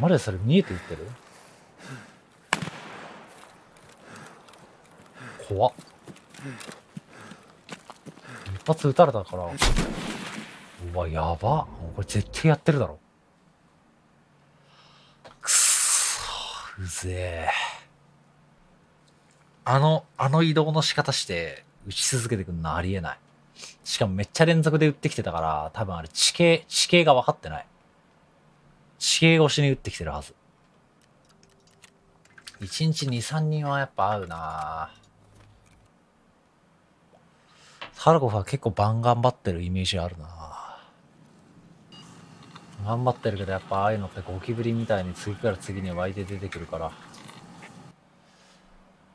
まだそれ見えていってる怖っ一発撃たれたからうわやばこれ絶対やってるだろくっそうぜえあのあの移動の仕方して撃ち続けてくんのありえないしかもめっちゃ連続で撃ってきてたから多分あれ地形地形が分かってない地形越しに打ってきてるはず。一日2、3人はやっぱ合うなハルコフは結構バン頑張ってるイメージあるな頑張ってるけどやっぱああいうのってゴキブリみたいに次から次に湧いて出てくるから。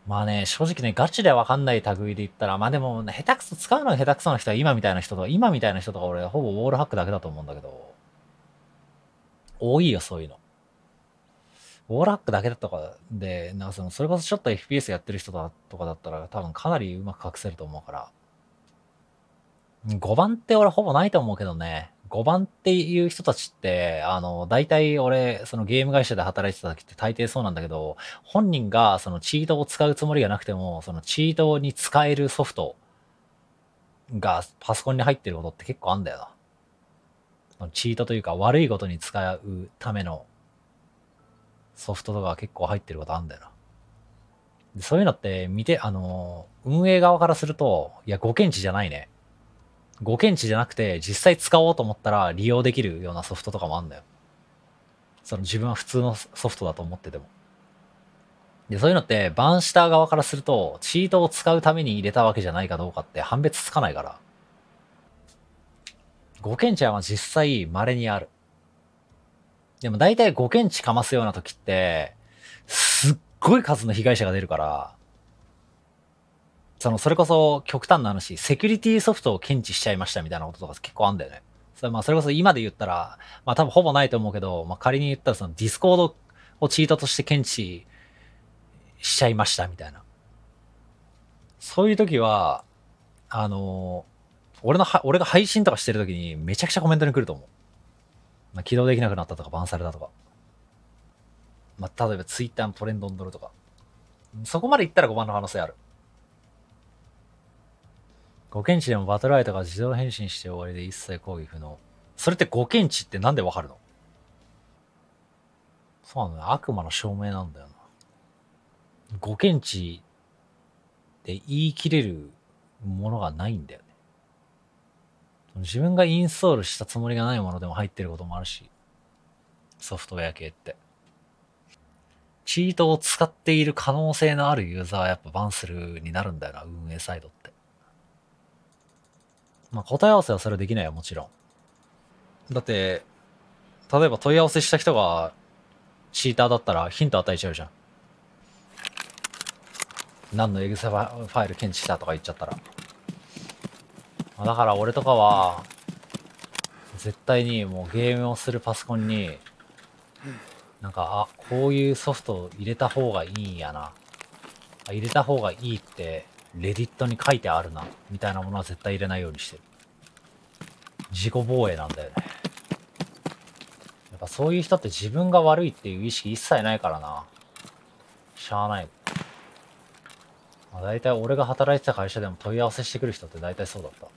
まあね、正直ね、ガチでわかんない類で言ったら、まあでも、下手くそ、使うのが下手くそな人は今みたいな人とか、今みたいな人とか俺、ほぼウォールハックだけだと思うんだけど。多いよ、そういうの。ウォーラックだけだったかで、なんかその、それこそちょっと FPS やってる人だとかだったら、多分かなりうまく隠せると思うから。5番って俺ほぼないと思うけどね。5番っていう人たちって、あの、大体俺、そのゲーム会社で働いてた時って大抵そうなんだけど、本人がそのチートを使うつもりがなくても、そのチートに使えるソフトがパソコンに入ってることって結構あんだよな。チートというか悪いことに使うためのソフトとか結構入ってることあるんだよな。でそういうのって見て、あの、運営側からすると、いや、ご検知じゃないね。ご検知じゃなくて、実際使おうと思ったら利用できるようなソフトとかもあるんだよ。その自分は普通のソフトだと思ってても。で、そういうのって、バンした側からすると、チートを使うために入れたわけじゃないかどうかって判別つかないから。五検知は実際稀にある。でも大体五検知かますような時って、すっごい数の被害者が出るから、その、それこそ極端な話、セキュリティソフトを検知しちゃいましたみたいなこととか結構あんだよね。それまあ、それこそ今で言ったら、まあ多分ほぼないと思うけど、まあ仮に言ったらそのディスコードをチートとして検知しちゃいましたみたいな。そういう時は、あの俺のは、俺が配信とかしてるときにめちゃくちゃコメントに来ると思う。まあ、起動できなくなったとか、バンされたとか。まあ、例えばツイッターのトレンドに乗るとか。そこまで行ったら5番の可能性ある。ご検知でもバトルアイとか自動変身して終わりで一切抗議不能。それってご検知ってなんでわかるのそうなのね、悪魔の証明なんだよな。ご検知で言い切れるものがないんだよね。自分がインストールしたつもりがないものでも入ってることもあるし、ソフトウェア系って。チートを使っている可能性のあるユーザーはやっぱバンスルになるんだよな、運営サイドって。まあ答え合わせはそれできないよ、もちろん。だって、例えば問い合わせした人がチーターだったらヒント与えちゃうじゃん。何のエグザファイル検知したとか言っちゃったら。だから俺とかは、絶対にもうゲームをするパソコンに、なんか、あ、こういうソフト入れた方がいいんやな。入れた方がいいって、レディットに書いてあるな、みたいなものは絶対入れないようにしてる。自己防衛なんだよね。やっぱそういう人って自分が悪いっていう意識一切ないからな。しゃあない。大体俺が働いてた会社でも問い合わせしてくる人って大体そうだった。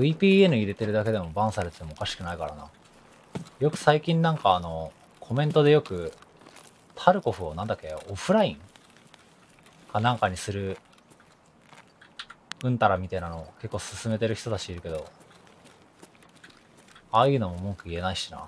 VPN 入れてるだけでもバンされててもおかしくないからな。よく最近なんかあの、コメントでよく、タルコフをなんだっけ、オフラインかなんかにする、うんたらみたいなのを結構進めてる人たちいるけど、ああいうのも文句言えないしな。